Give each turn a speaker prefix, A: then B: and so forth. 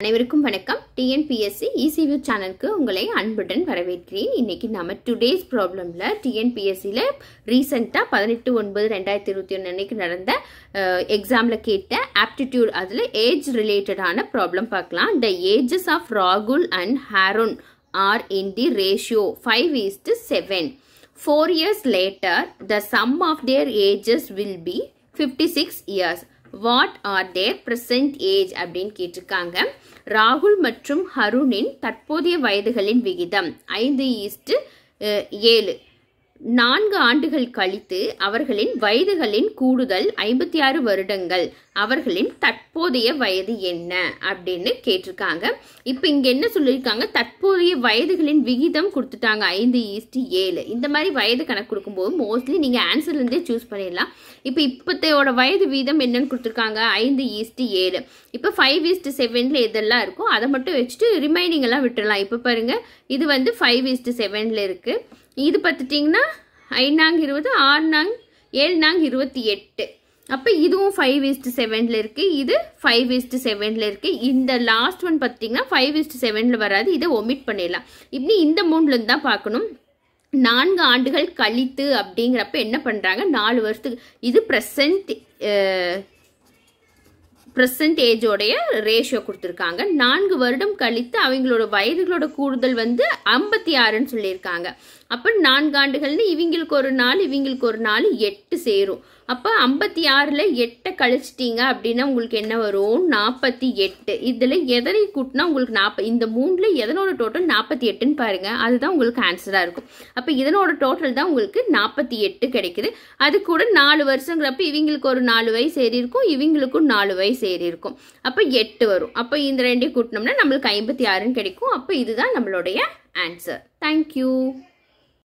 A: அனைவருக்கும் வணக்கம் டிஎன்பிஎஸ்சி இசிவியூ சேனலுக்கு உங்களை அன்புடன் வரவேற்கிறேன் இன்னைக்கு நம்ம டுடேஸ் ப்ராப்ளமில் டிஎன்பிஎஸ்சியில் ரீசெண்டாக பதினெட்டு ஒன்பது ரெண்டாயிரத்தி இருபத்தி ஒன்று அன்னைக்கு நடந்த எக்ஸாமில் கேட்ட ஆப்டிடியூட் அதில் ஏஜ் ரிலேட்டடான ப்ராப்ளம் பார்க்கலாம் த ஏஜஸ் ஆஃப் ராகுல் and Haroon are in the ratio five is to seven four years later the sum of their ages will be fifty six years what are their present age அப்படின்னு கேட்டிருக்காங்க ராகுல் மற்றும் ஹருணின் தற்போதைய வயதுகளின் விகிதம் ஐந்து east ஏழு நான்கு ஆண்டுகள் கழித்து அவர்களின் வயதுகளின் கூடுதல் ஐம்பத்தி ஆறு வருடங்கள் அவர்களின் தற்போதைய வயது என்ன அப்படின்னு கேட்டிருக்காங்க இப்போ இங்கே என்ன சொல்லியிருக்காங்க தற்போதைய வயதுகளின் விகிதம் கொடுத்துட்டாங்க ஐந்து ஈஸ்டி ஏழு இந்த மாதிரி வயது கணக்கு கொடுக்கும்போது மோஸ்ட்லி நீங்கள் ஆன்சர்லேருந்தே சூஸ் பண்ணிடலாம் இப்போ இப்போத்தையோட வயது விகிதம் என்னன்னு கொடுத்துருக்காங்க ஐந்து ஈஸ்டி ஏழு இப்போ ஃபைவ் ஈஸ்ட் செவனில் எதெல்லாம் இருக்கோ அதை மட்டும் வச்சுட்டு ரிமைனிங் எல்லாம் விட்டுடலாம் இப்போ பாருங்கள் இது வந்து ஃபைவ் ஈஸ்டு செவனில் இருக்குது இது பார்த்துட்டிங்கன்னா ஐநாங் இருபது ஆறு நாங் ஏழு நாங் இருபத்தி எட்டு அப்போ இதுவும் ஃபைவ் இஸ்ட்டு செவனில் இருக்குது இது ஃபைவ் இஸ்ட்டு செவனில் இருக்குது இந்த லாஸ்ட் ஒன் பார்த்தீங்கன்னா ஃபைவ் இஸ்ட்டு செவனில் வராது இதை ஒமிட் பண்ணிடலாம் இப்படி இந்த மூணுலேருந்து தான் பார்க்கணும் நான்கு ஆண்டுகள் கழித்து அப்படிங்கிறப்ப என்ன பண்ணுறாங்க நாலு வருஷத்துக்கு இது ப்ரெசன்ட் பிரசன்ட் ஏஜோடைய ரேஷியோ கொடுத்துருக்காங்க நான்கு வருடம் கழித்து அவங்களோட வயதுகளோட கூடுதல் வந்து ஐம்பத்தி ஆறுன்னு சொல்லியிருக்காங்க அப்போ நான்காண்டுகள்னு இவங்களுக்கு ஒரு நாள் இவங்களுக்கு ஒரு நாள் எட்டு சேரும் அப்போ ஐம்பத்தி ஆறில் எட்டை கழிச்சிட்டிங்க அப்படின்னா உங்களுக்கு என்ன வரும் நாற்பத்தி எட்டு இதில் எதனை கூட்டினா உங்களுக்கு நாற்ப இந்த மூணில் எதனோட டோட்டல் நாற்பத்தி எட்டுன்னு பாருங்கள் அதுதான் உங்களுக்கு ஆன்சராக இருக்கும் அப்போ இதனோட டோட்டல் தான் உங்களுக்கு நாற்பத்தி எட்டு கிடைக்குது அது கூட நாலு வருஷங்கிறப்ப இவங்களுக்கு ஒரு நாலு வயசு சரி இருக்கும் இவங்களுக்கும் நாலு வயசு சரி இருக்கும் அப்போ எட்டு வரும் அப்போ இந்த ரெண்டையும் கூட்டினோம்னா நம்மளுக்கு ஐம்பத்தி ஆறுன்னு கிடைக்கும் அப்போ இதுதான் நம்மளுடைய ஆன்சர் தேங்க்யூ